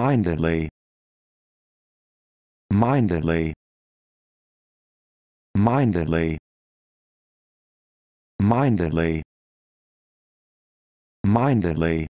mindedly mindedly mindedly mindedly mindedly